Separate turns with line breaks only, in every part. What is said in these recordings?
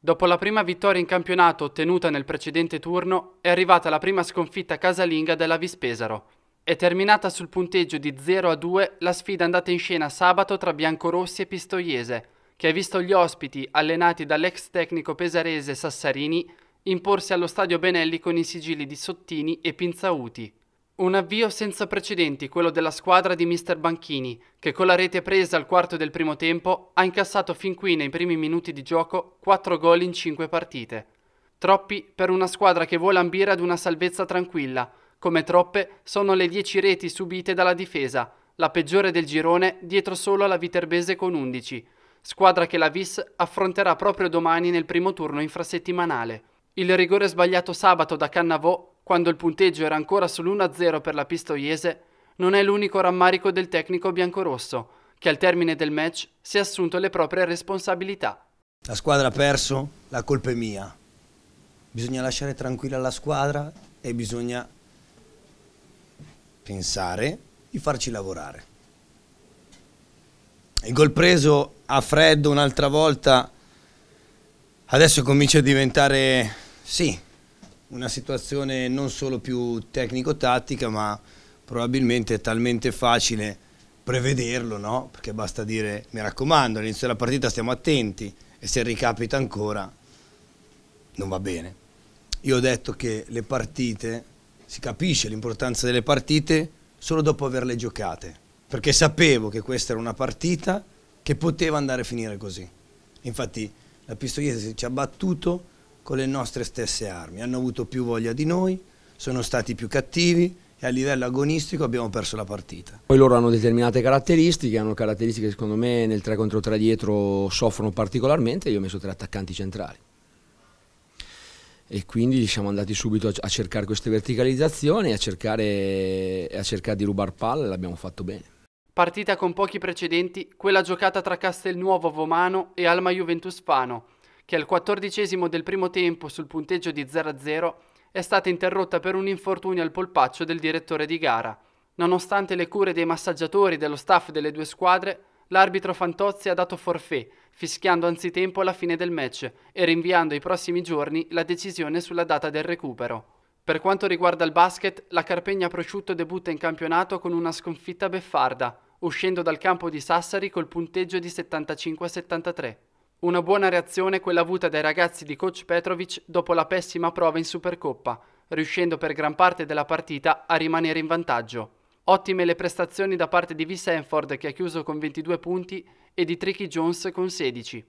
Dopo la prima vittoria in campionato ottenuta nel precedente turno, è arrivata la prima sconfitta casalinga della Vispesaro. È terminata sul punteggio di 0 a 2 la sfida andata in scena sabato tra Biancorossi e Pistoiese, che ha visto gli ospiti, allenati dall'ex tecnico pesarese Sassarini, imporsi allo stadio Benelli con i sigilli di Sottini e Pinzauti. Un avvio senza precedenti, quello della squadra di Mr. Banchini, che con la rete presa al quarto del primo tempo ha incassato fin qui nei primi minuti di gioco 4 gol in 5 partite. Troppi per una squadra che vuole ambire ad una salvezza tranquilla, come troppe sono le 10 reti subite dalla difesa, la peggiore del girone dietro solo alla Viterbese con 11, squadra che la Vis affronterà proprio domani nel primo turno infrasettimanale. Il rigore sbagliato sabato da Cannavò quando il punteggio era ancora sull'1-0 per la Pistoiese, non è l'unico rammarico del tecnico biancorosso, che al termine del match si è assunto le proprie responsabilità.
La squadra ha perso, la colpa è mia. Bisogna lasciare tranquilla la squadra e bisogna pensare di farci lavorare. Il gol preso a freddo un'altra volta adesso comincia a diventare, sì, una situazione non solo più tecnico-tattica ma probabilmente è talmente facile prevederlo, no? perché basta dire mi raccomando all'inizio della partita stiamo attenti e se ricapita ancora non va bene. Io ho detto che le partite, si capisce l'importanza delle partite solo dopo averle giocate, perché sapevo che questa era una partita che poteva andare a finire così. Infatti la Pistoiese ci ha battuto con le nostre stesse armi, hanno avuto più voglia di noi, sono stati più cattivi e a livello agonistico abbiamo perso la partita.
Poi loro hanno determinate caratteristiche, hanno caratteristiche che secondo me nel 3 contro 3 dietro soffrono particolarmente, io ho messo tre attaccanti centrali e quindi siamo andati subito a cercare queste verticalizzazioni, a cercare, a cercare di rubar palle, l'abbiamo fatto bene.
Partita con pochi precedenti, quella giocata tra Castelnuovo Vomano e Alma Juventus Fano, che al quattordicesimo del primo tempo sul punteggio di 0-0 è stata interrotta per un infortunio al polpaccio del direttore di gara. Nonostante le cure dei massaggiatori e dello staff delle due squadre, l'arbitro Fantozzi ha dato forfè, fischiando anzitempo la fine del match e rinviando ai prossimi giorni la decisione sulla data del recupero. Per quanto riguarda il basket, la Carpegna Prosciutto debutta in campionato con una sconfitta beffarda, uscendo dal campo di Sassari col punteggio di 75-73. Una buona reazione quella avuta dai ragazzi di coach Petrovic dopo la pessima prova in Supercoppa, riuscendo per gran parte della partita a rimanere in vantaggio. Ottime le prestazioni da parte di V. Sanford che ha chiuso con 22 punti e di Tricky Jones con 16.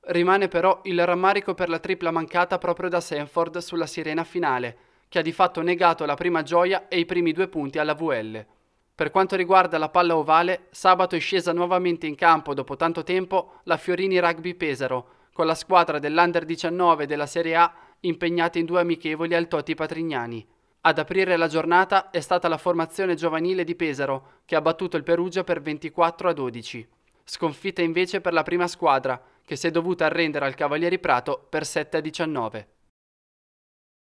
Rimane però il rammarico per la tripla mancata proprio da Sanford sulla sirena finale, che ha di fatto negato la prima gioia e i primi due punti alla VL. Per quanto riguarda la palla ovale, sabato è scesa nuovamente in campo dopo tanto tempo la Fiorini Rugby Pesaro, con la squadra dell'Under 19 della Serie A impegnata in due amichevoli al Toti Patrignani. Ad aprire la giornata è stata la formazione giovanile di Pesaro, che ha battuto il Perugia per 24 a 12. Sconfitta invece per la prima squadra, che si è dovuta arrendere al Cavalieri Prato per 7 a 19.